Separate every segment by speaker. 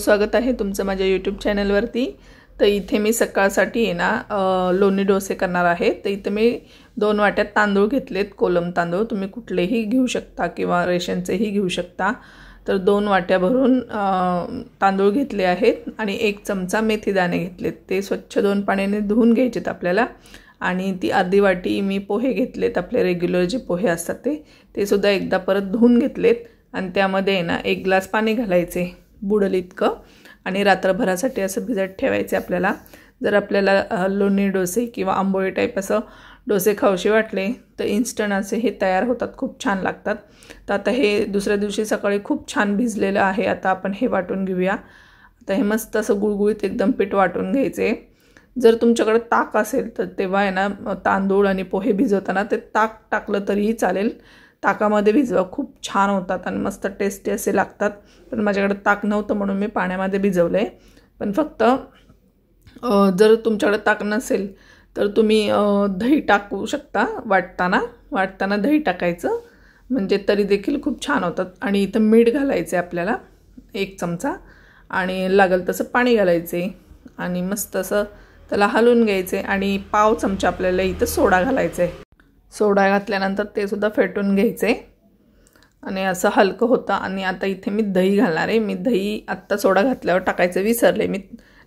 Speaker 1: स्वागत आहे तुमचं माझ्या यूट्यूब चॅनलवरती तर इथे मी सकाळसाठी आहे ना लोणी डोसे करणार आहे तर इथे मी दोन वाट्यात तांदूळ घेतलेत कोलम तांदूळ तुम्ही कुठलेही घेऊ शकता किंवा रेशनचेही घेऊ शकता तर दोन वाट्या भरून तांदूळ घेतले आहेत आणि एक चमचा मेथी दाणे घेतलेत ते स्वच्छ दोन पाण्याने धुवून घ्यायचेत आपल्याला आणि ती अर्धी वाटी मी पोहे घेतलेत आपले रेग्युलर जे पोहे असतात ते सुद्धा एकदा परत धुवून घेतलेत आणि त्यामध्ये ना एक ग्लास पाणी घालायचे बुडल इतकं आणि रात्रभरासाठी असं भिजत ठेवायचे आपल्याला जर आपल्याला लोणी डोसे किंवा आंबोळी टाईप असं डोसे खावसे वाटले तर इन्स्टंट असे हे तयार होतात खूप छान लागतात तर आता हे दुसऱ्या दिवशी सकाळी खूप छान भिजलेलं आहे आता आपण हे वाटून घेऊया आता हे मस्त असं गुळगुळीत एकदम पीठ वाटून घ्यायचे जर तुमच्याकडे ताक असेल तर तेव्हा आहे ना तांदूळ आणि पोहे भिजवताना ते ताक टाकलं तरीही चालेल ताकामध्ये भिजवा खूप छान होतात आणि मस्त टेस्टी असे लागतात पण माझ्याकडे ताक नव्हतं म्हणून मी पाण्यामध्ये भिजवलं आहे पण फक्त जर तुमच्याकडे ताक नसेल तर तुम्ही दही टाकू शकता वाटताना वाटताना दही टाकायचं म्हणजे तरी देखील खूप छान होतात आणि इथं मीठ घालायचं आहे आपल्याला एक चमचा आणि लागेल तसं पाणी घालायचे आणि मस्त असं त्याला हलवून घ्यायचे आणि पाव चमचा आपल्याला इथं सोडा घालायचा आहे सोडा घातल्यानंतर ते सुद्धा फेटून घ्यायचे आणि असं हलकं होतं आणि आता इथे मी दही घालणार आहे मी दही आत्ता सोडा घातल्यावर टाकायचं विसरले मी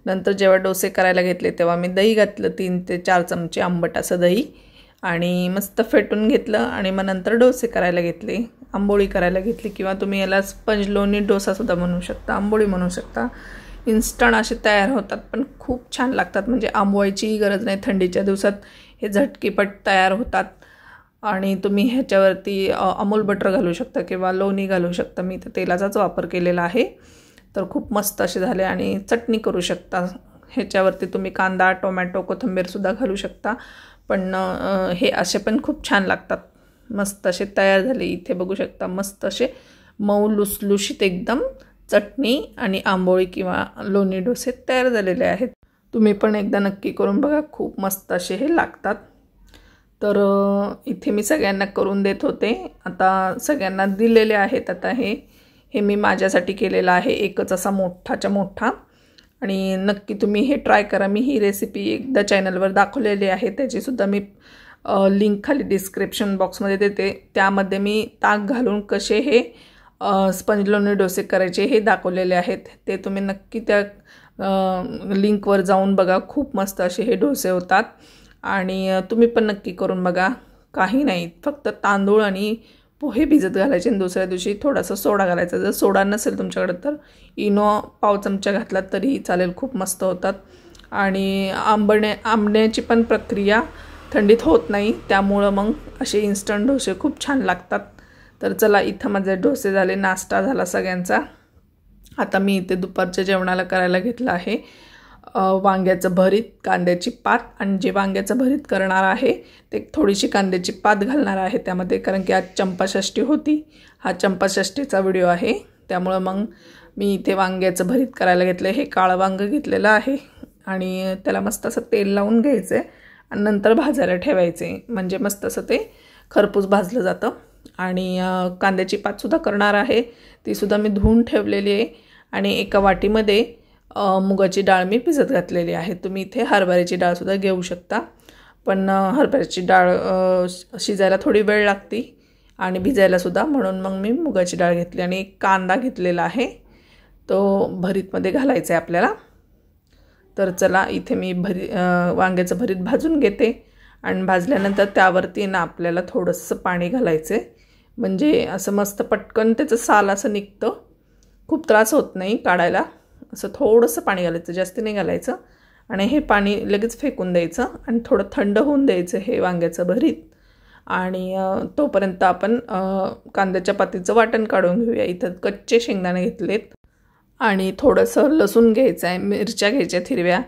Speaker 1: नंतर जेव्हा डोसे करायला घेतले तेव्हा मी दही घातलं तीन ते चार चमचे आंबट असं दही आणि मस्त फेटून घेतलं आणि मग नंतर डोसे करायला घेतले आंबोळी करायला घेतली किंवा तुम्ही याला स्पंज लोणी डोसासुद्धा म्हणू शकता आंबोळी म्हणू शकता इन्स्टंट असे तयार होतात पण खूप छान लागतात म्हणजे आंबवायचीही गरज नाही थंडीच्या दिवसात हे झटकीपट तयार होतात आणि तुम्ही ह्याच्यावरती अमूल बटर घालू शकता किंवा लोणी घालू शकता मी तर तेलाचाच वापर केलेला आहे तर खूप मस्त असे झाले आणि चटणी करू शकता ह्याच्यावरती तुम्ही कांदा टोमॅटो कोथंबीरसुद्धा घालू शकता पण हे असे पण खूप छान लागतात मस्त असे तयार झाले इथे बघू शकता मस्त असे मऊ लुसलुशीत एकदम चटणी आणि आंबोळी किंवा लोणी डोसे तयार झालेले आहेत तुम्ही पण एकदा नक्की करून बघा खूप मस्त असे हे लागतात तर इथे मी सगळ्यांना करून देत होते आता सगळ्यांना दिलेले आहेत आता हे हे मी माझ्यासाठी केलेलं आहे एकच असा मोठाच्या मोठा आणि नक्की तुम्ही हे ट्राय करा मी ही रेसिपी एकदा चॅनलवर दाखवलेली आहे त्याचीसुद्धा मी लिंक खाली डिस्क्रिप्शन बॉक्समध्ये देते त्यामध्ये मी ताक घालून कसे हे स्पंज डोसे करायचे हे दाखवलेले आहेत ते तुम्ही नक्की त्या लिंकवर जाऊन बघा खूप मस्त असे हे डोसे होतात आणि तुम्ही पण नक्की करून बघा काही नाही फक्त तांदूळ आणि पोहे भिजत घालायचे आणि दुसऱ्या दिवशी थोडासा सोडा घालायचा जर सोडा नसेल तुमच्याकडे तर इनो पाव चमचा घातला तरीही चालेल खूप मस्त होतात आणि आंबणे आंबण्याची पण प्रक्रिया थंडीत होत नाही त्यामुळं मग असे इन्स्टंट डोसे खूप छान लागतात तर चला इथं माझे डोसे झाले नाश्ता झाला सगळ्यांचा आता मी इथे दुपारच्या जेवणाला करायला घेतलं आहे वांग्याचं भरीत कांद्याची पात आणि जे वांग्याचं भरीत करणार आहे ते थोडीशी कांद्याची पात घालणार आहे त्यामध्ये कारण की आज चंपाषष्टी होती हा चंपाषष्टीचा व्हिडिओ आहे त्यामुळं मग मी इथे वांग्याचं भरीत करायला घेतलं हे काळं वांगं घेतलेलं आहे आणि त्याला मस्त असं तेल लावून घ्यायचं आहे आणि नंतर भाजायला ठेवायचे म्हणजे मस्त असं ते खरपूस भाजलं जातं आणि कांद्याची पातसुद्धा करणार आहे तीसुद्धा मी धुवून ठेवलेली आहे आणि एका वाटीमध्ये मुगाची डाळ मी भिजत घातलेली आहे तुम्ही इथे हरभऱ्याची डाळसुद्धा घेऊ शकता पण हरभऱ्याची डाळ शिजायला थोडी वेळ लागती आणि भिजायलासुद्धा म्हणून मग मी मुगाची डाळ घेतली आणि एक कांदा घेतलेला आहे तो भरीतमध्ये घालायचा आहे आपल्याला तर चला इथे मी भरी वांग्याचं भरीत भाजून घेते आणि भाजल्यानंतर त्यावरती ना आपल्याला थोडंसं पाणी घालायचं आहे म्हणजे असं मस्त पटकन त्याचं साल असं निघतं खूप त्रास होत नाही काढायला असं थोडंसं पाणी घालायचं जास्ती नाही घालायचं आणि हे पाणी लगेच फेकून द्यायचं आणि थोडं थंड होऊन द्यायचं हे वांग्याचं भरीत आणि तोपर्यंत आपण कांद्याच्या पातीचं वाटण काढून घेऊया इथं कच्चे शेंगदाणे घेतलेत आणि थोडंसं लसूण घ्यायचं आहे मिरच्या घ्यायच्या हिरव्या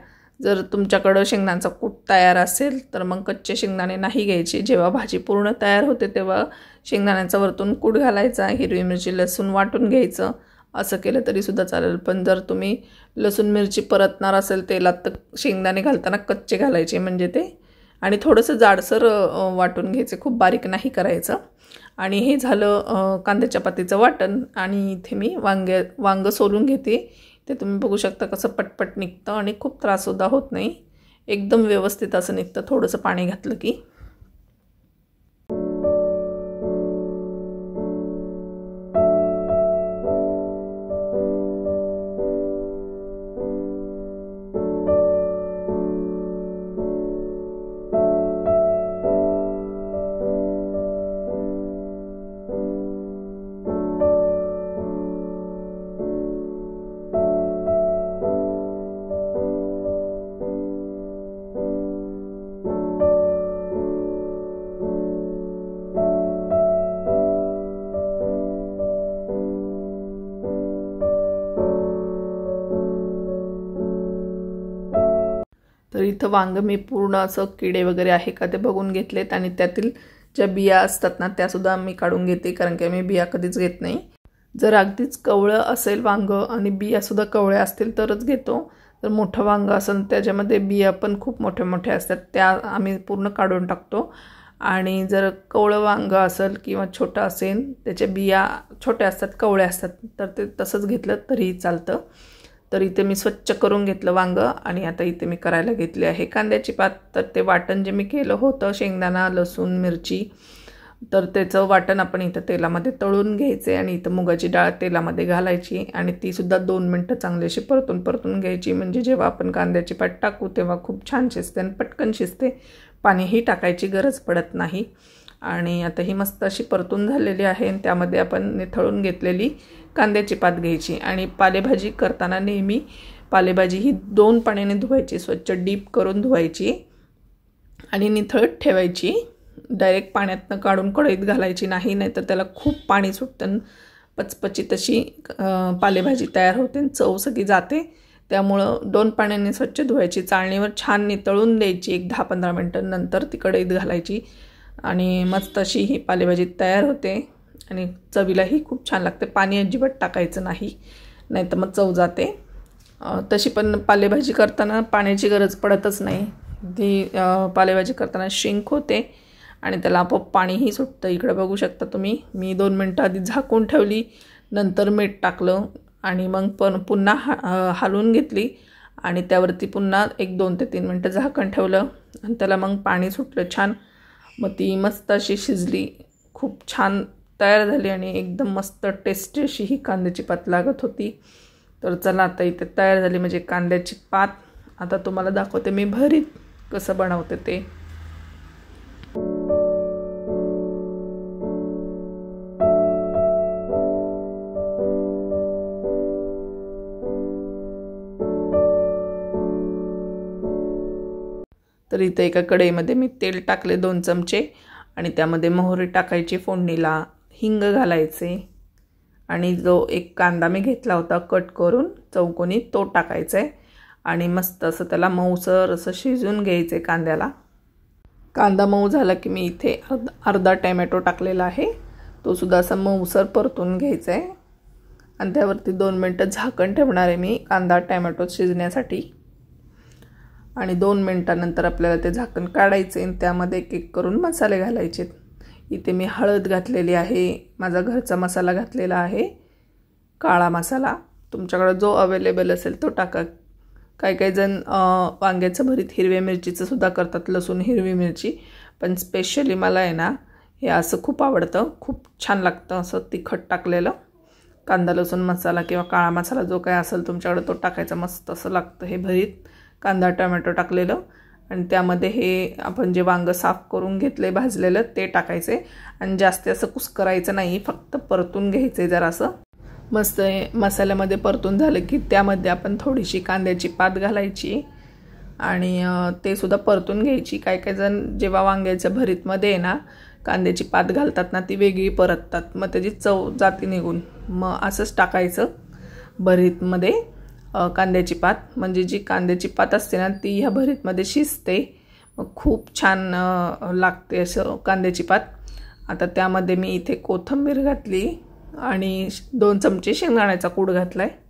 Speaker 1: जर तुमच्याकडं शेंगदाण्याचा कूट तयार असेल तर मग कच्चे शेंगदाणे नाही घ्यायचे जेव्हा भाजी पूर्ण तयार होते तेव्हा शेंगदाण्याचा वरतून कूट घालायचा हिरवी मिरची लसूण वाटून घ्यायचं असं केलं तरीसुद्धा चालेल पण जर तुम्ही लसूण मिरची परतणार असेल तेलात तर शेंगदाणे घालताना कच्चे घालायचे म्हणजे ते आणि थोडंसं जाडसर वाटून घ्यायचे खूप बारीक नाही करायचं आणि हे झालं कांद्याच्या पातीचं वाटण आणि इथे मी वांग्या वांगं सोलून घेते ते तुम्ही बघू शकता कसं पटपट निघतं आणि खूप त्राससुद्धा होत नाही एकदम व्यवस्थित असं निघतं थोडंसं पाणी घातलं की तिथं वांग मी पूर्ण असं किडे वगैरे आहे का ते बघून घेतलेत आणि त्यातील ज्या बिया असतात ना त्यासुद्धा मी काढून घेते कारण की मी बिया कधीच घेत नाही जर अगदीच कवळं असेल वांग आणि बियासुद्धा कवळ्या असतील तरच घेतो तर मोठं वांग असेल त्याच्यामध्ये बिया पण खूप मोठे मोठे असतात त्या आम्ही पूर्ण काढून टाकतो आणि जर कवळं वांग असेल किंवा छोटं असेल त्याच्या बिया छोट्या असतात कवळ्या असतात तर ते तसंच घेतलं तरीही चालतं तर इथे मी स्वच्छ करून घेतलं वांगं आणि आता इथे मी करायला घेतले आहे कांद्याची पात तर ते वाटण जे मी केलं होतं शेंगदाणा लसूण मिरची तर त्याचं वाटण आपण इथं तेलामध्ये तळून घ्यायचे आणि इथं मुगाची डाळ तेलामध्ये घालायची आणि तीसुद्धा दोन मिनटं चांगलीशी परतून परतून घ्यायची म्हणजे जेव्हा आपण कांद्याची पात टाकू तेव्हा खूप छान शिजते आणि पटकन शिजते पाणीही टाकायची गरज पडत नाही आणि आता ही मस्त अशी परतून झालेली आहे आणि त्यामध्ये आपण निथळून घेतलेली कांद्याची पात घ्यायची आणि पालेभाजी करताना नेहमी पालेभाजी ही दोन पाण्याने धुवायची स्वच्छ डीप करून धुवायची आणि निथळत ठेवायची डायरेक्ट पाण्यातनं काढून कढईत घालायची नाही नाहीतर त्याला खूप पाणी सुटतं पचपची तशी पालेभाजी तयार होते चव सगळी जाते त्यामुळं दोन पाण्याने स्वच्छ धुवायची चाळणीवर छान नितळून द्यायची एक दहा पंधरा मिनटं नंतर ती कढईत घालायची आणि मस्त अशी ही पालेभाजी तयार होते आणि चवीलाही खूप छान लागते पाणी अजिबात टाकायचं नाही नाही तर मग चव जाते तशी पण पालेभाजी करताना पाण्याची गरज पडतच नाही ती पालेभाजी करताना शिंक होते आणि त्याला आपोआप पाणीही सुटतं इकडे बघू शकता तुम्ही मी दोन मिनटं आधी झाकून ठेवली नंतर मीठ टाकलं आणि मग पण पुन्हा हा हालवून घेतली आणि त्यावरती पुन्हा एक दोन ते तीन मिनटं झाकण ठेवलं आणि त्याला मग पाणी सुटलं छान मग ती मस्त अशी शिजली खूप छान तयार झाली आणि एकदम मस्त टेस्टी अशी ही कांद्याची पात लागत होती तर चला आता इथे तयार झाली म्हणजे कांद्याची पात आता तुम्हाला दाखवते मी भरीत कसं बनवते ते तर इथे एका कढईमध्ये मी तेल टाकले दोन चमचे आणि त्यामध्ये मोहरी टाकायची फोडणीला हिंग घालायचे आणि जो एक कांदा मी घेतला होता कट करून चौकोनी तो टाकायचा आहे आणि मस्त असं त्याला मऊसर असं शिजून घ्यायचं आहे कांद्याला कांदा मऊ झाला की मी इथे अर्धा अर्धा टॅमॅटो टाकलेला आहे तो सुद्धा असं मऊसर परतून घ्यायचा आहे आणि त्यावरती दोन मिनटं झाकण ठेवणार आहे मी कांदा टॅमॅटो शिजण्यासाठी आणि दोन मिनटानंतर आपल्याला ते झाकण काढायचे आणि त्यामध्ये एक एक करून मसाले घालायचे इथे मी हळद घातलेली आहे माझा घरचा मसाला घातलेला आहे काळा मसाला तुमच्याकडं जो अवेलेबल असेल तो टाका काही काही जण वांग्याचं भरीत हिरव्या मिरचीचं सुद्धा करतात लसूण हिरवी मिरची पण स्पेशली मला आहे ना हे असं खूप आवडतं खूप छान लागतं असं तिखट टाकलेलं कांदा लसूण मसाला किंवा काळा मसाला जो काय असेल तुमच्याकडे तो टाकायचा मस्त असं लागतं हे भरीत कांदा टोमॅटो टाकलेलं आणि त्यामध्ये हे आपण जे वांगं साफ करून घेतले भाजलेलं ते टाकायचे आणि जास्त असं कुस नाही फक्त परतून घ्यायचे जरासं मस्त मसाल्यामध्ये परतून झालं की त्यामध्ये आपण थोडीशी कांद्याची पात घालायची आणि ते सुद्धा परतून घ्यायची काय काय जण जेव्हा वांग्याच्या भरीतमध्ये आहे ना कांद्याची पात घालतात ना ती वेगळी परततात मग त्याची चव जाती निघून मग असंच टाकायचं भरीतमध्ये कांद्याची पात म्हणजे जी कांद्याची पात असते ना ती ह्या भरीतमध्ये शिजते मग खूप छान लागते असं कांद्याची पात आता त्यामध्ये मी इथे कोथंबीर घातली आणि दोन चमचे शेंगदाण्याचा कूड घातला आहे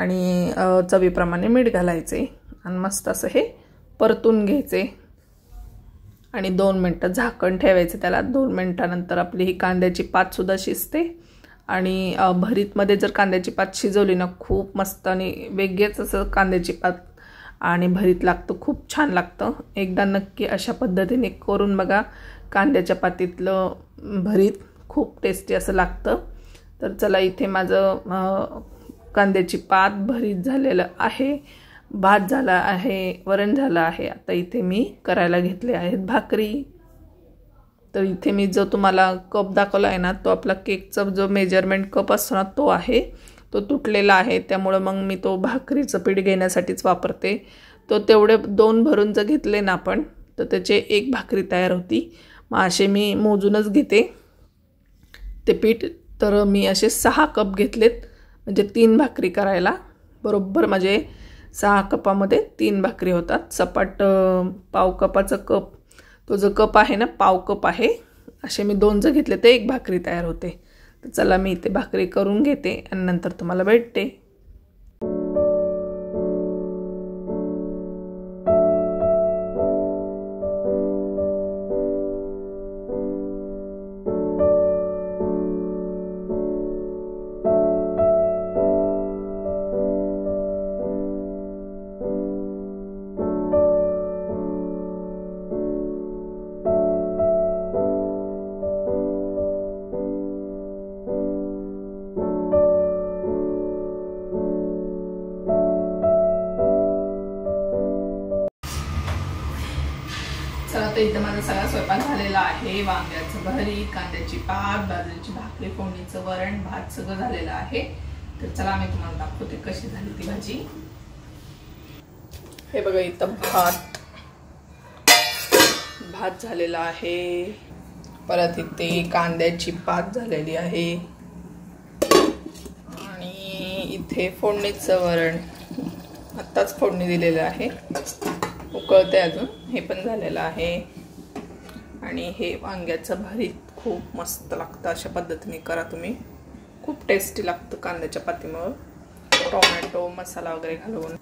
Speaker 1: आणि चवीप्रमाणे मीठ घालायचे आणि मस्त असं हे परतून घ्यायचे आणि दोन मिनटं झाकण ठेवायचं त्याला दोन मिनटानंतर आपली ही कांद्याची पातसुद्धा शिजते आणि भरीतमध्ये जर कांद्याची पात शिजवली ना खूप मस्त आणि वेगळेच असं कांद्याची पात आणि भरीत लागतं खूप छान लागतं एकदा नक्की अशा पद्धतीने करून बघा कांद्याच्या पातीतलं भरीत खूप टेस्टी असं लागतं तर चला इथे माझं कांद्याची पात भरीत झालेलं आहे भात झाला आहे वरण झालं आहे आता इथे मी करायला घेतले आहेत भाकरी तर इथे मी जो तुम्हाला कप दाखवला आहे ना तो आपला केकचा जो मेजरमेंट कप असतो ना तो आहे तो तुटलेला आहे त्यामुळं मग मी तो भाकरीचं पीठ घेण्यासाठीच वापरते तो तेवढे दोन भरून जर घेतले ना आपण तर त्याचे एक भाकरी तयार होती मग असे मी मोजूनच घेते ते पीठ तर मी असे सहा कप घेतलेत म्हणजे तीन भाकरी करायला बरोबर माझे म्हणजे सहा कपामध्ये तीन भाकरी होतात सपाट पाव कपाचं कप तो जो कप आहे ना पाव कप आहे असे मी दोन जर घेतले ते एक भाकरी तयार होते तर चला मी इथे भाकरी करून घेते आणि नंतर तुम्हाला भेटते चला तर इथं माझा सगळा स्वयंपाक झालेला आहे वांग्याचं भरी कांद्याची पात बाजरीची भाकरी फोडणीचं वरण भात सगळं झालेलं आहे तर चला मी तुम्हाला दाखवते कशी झाली ती भाजी हे बघा इथं भात भात झालेला आहे परत इथे कांद्याची पात झालेली आहे आणि इथे फोडणीचं वरण आत्ताच फोडणी दिलेलं आहे उकळते अजून हे पण झालेलं आहे आणि हे वांग्याचं भरीत खूप मस्त लागतं अशा पद्धतीने करा तुम्ही खूप टेस्टी लागतं कांद्याच्या पातीमुळं टोमॅटो मसाला वगैरे घालून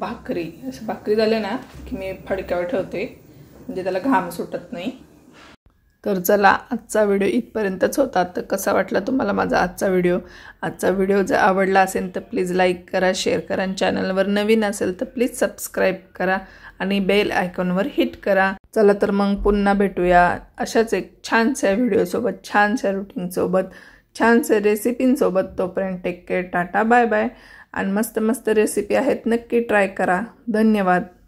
Speaker 1: भाकरी असं भाकरी झालं ना की मी फडक्यावर ठेवते म्हणजे त्याला घाम सुटत नाही तर चला आजचा व्हिडिओ इथपर्यंतच होता तर कसा वाटला तुम्हाला माझा आजचा व्हिडिओ आजचा व्हिडिओ जर आवडला असेल तर प्लीज लाईक करा शेअर करा आणि चॅनलवर नवीन असेल तर प्लीज सबस्क्राईब करा आणि बेल आयकॉनवर हिट करा चला तर मग पुन्हा भेटूया अशाच एक छानशा व्हिडिओसोबत छानशा रुटीनसोबत छानशा रेसिपींसोबत तोपर्यंत take care tata bye bye आणि मस्त मस्त रेसिपी आहेत नक्की ट्राय करा धन्यवाद